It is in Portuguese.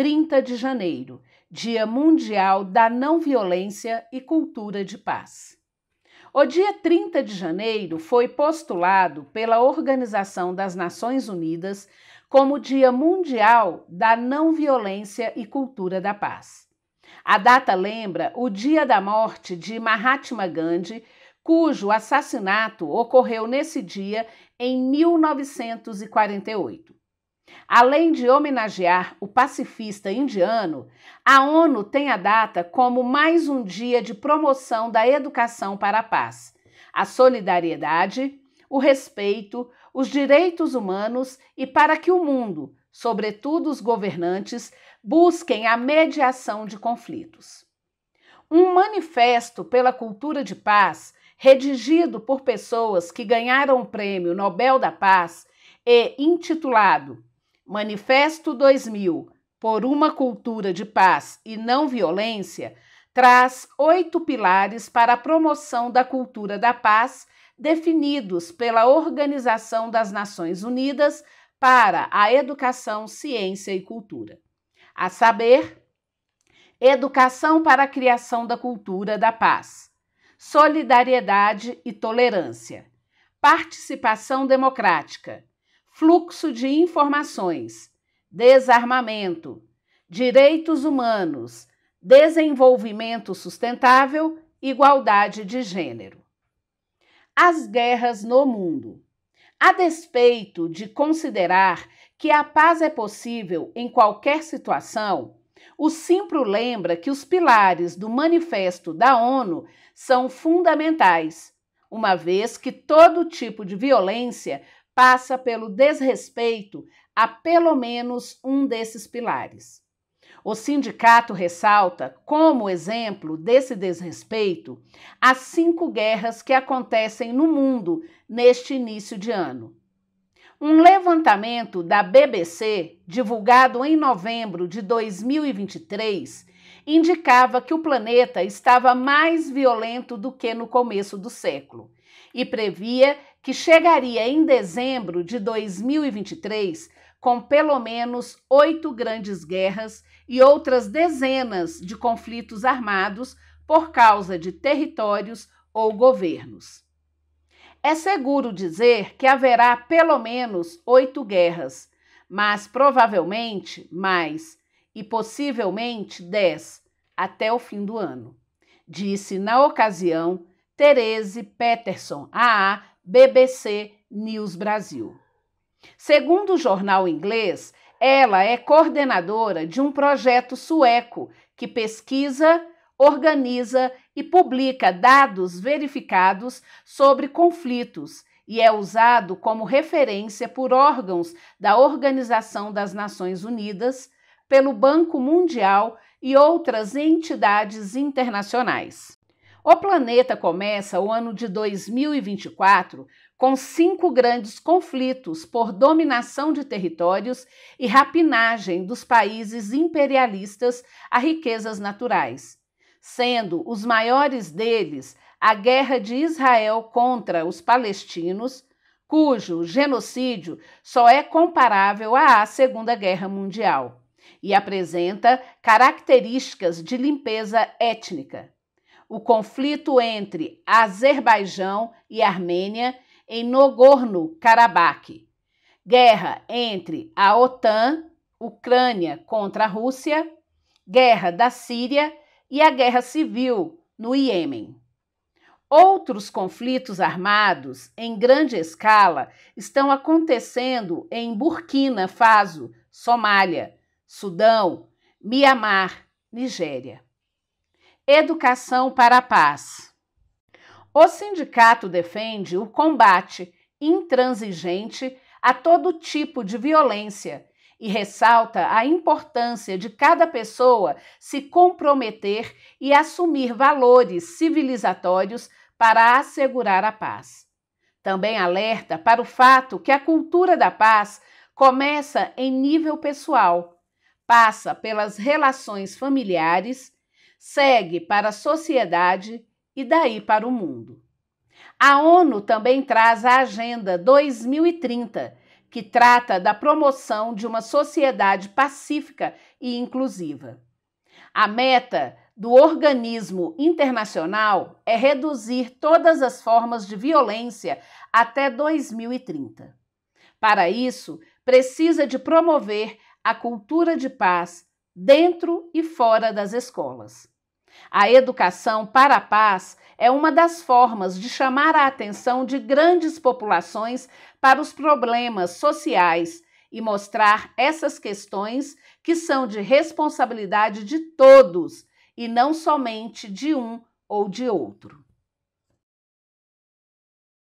30 de janeiro, Dia Mundial da Não Violência e Cultura de Paz. O dia 30 de janeiro foi postulado pela Organização das Nações Unidas como Dia Mundial da Não Violência e Cultura da Paz. A data lembra o dia da morte de Mahatma Gandhi, cujo assassinato ocorreu nesse dia em 1948. Além de homenagear o pacifista indiano, a ONU tem a data como mais um dia de promoção da educação para a paz, a solidariedade, o respeito, os direitos humanos e para que o mundo, sobretudo os governantes, busquem a mediação de conflitos. Um manifesto pela cultura de paz, redigido por pessoas que ganharam o Prêmio Nobel da Paz e é intitulado Manifesto 2000 por uma cultura de paz e não violência traz oito pilares para a promoção da cultura da paz definidos pela Organização das Nações Unidas para a Educação, Ciência e Cultura. A saber, educação para a criação da cultura da paz, solidariedade e tolerância, participação democrática, fluxo de informações, desarmamento, direitos humanos, desenvolvimento sustentável, igualdade de gênero. As guerras no mundo. A despeito de considerar que a paz é possível em qualquer situação, o Simpro lembra que os pilares do Manifesto da ONU são fundamentais, uma vez que todo tipo de violência passa pelo desrespeito a pelo menos um desses pilares. O sindicato ressalta, como exemplo desse desrespeito, as cinco guerras que acontecem no mundo neste início de ano. Um levantamento da BBC, divulgado em novembro de 2023, indicava que o planeta estava mais violento do que no começo do século e previa que chegaria em dezembro de 2023 com pelo menos oito grandes guerras e outras dezenas de conflitos armados por causa de territórios ou governos. É seguro dizer que haverá pelo menos oito guerras, mas provavelmente mais e possivelmente dez até o fim do ano, disse na ocasião Therese Peterson, BBC News Brasil. Segundo o jornal inglês, ela é coordenadora de um projeto sueco que pesquisa, organiza e publica dados verificados sobre conflitos e é usado como referência por órgãos da Organização das Nações Unidas, pelo Banco Mundial e outras entidades internacionais. O planeta começa o ano de 2024 com cinco grandes conflitos por dominação de territórios e rapinagem dos países imperialistas a riquezas naturais, sendo os maiores deles a guerra de Israel contra os palestinos, cujo genocídio só é comparável à Segunda Guerra Mundial e apresenta características de limpeza étnica o conflito entre Azerbaijão e Armênia em Nagorno-Karabakh, guerra entre a OTAN, Ucrânia contra a Rússia, guerra da Síria e a guerra civil no Iêmen. Outros conflitos armados em grande escala estão acontecendo em Burkina Faso, Somália, Sudão, Mianmar, Nigéria. Educação para a Paz. O sindicato defende o combate intransigente a todo tipo de violência e ressalta a importância de cada pessoa se comprometer e assumir valores civilizatórios para assegurar a paz. Também alerta para o fato que a cultura da paz começa em nível pessoal, passa pelas relações familiares segue para a sociedade e daí para o mundo. A ONU também traz a Agenda 2030, que trata da promoção de uma sociedade pacífica e inclusiva. A meta do organismo internacional é reduzir todas as formas de violência até 2030. Para isso, precisa de promover a cultura de paz dentro e fora das escolas. A educação para a paz é uma das formas de chamar a atenção de grandes populações para os problemas sociais e mostrar essas questões que são de responsabilidade de todos e não somente de um ou de outro.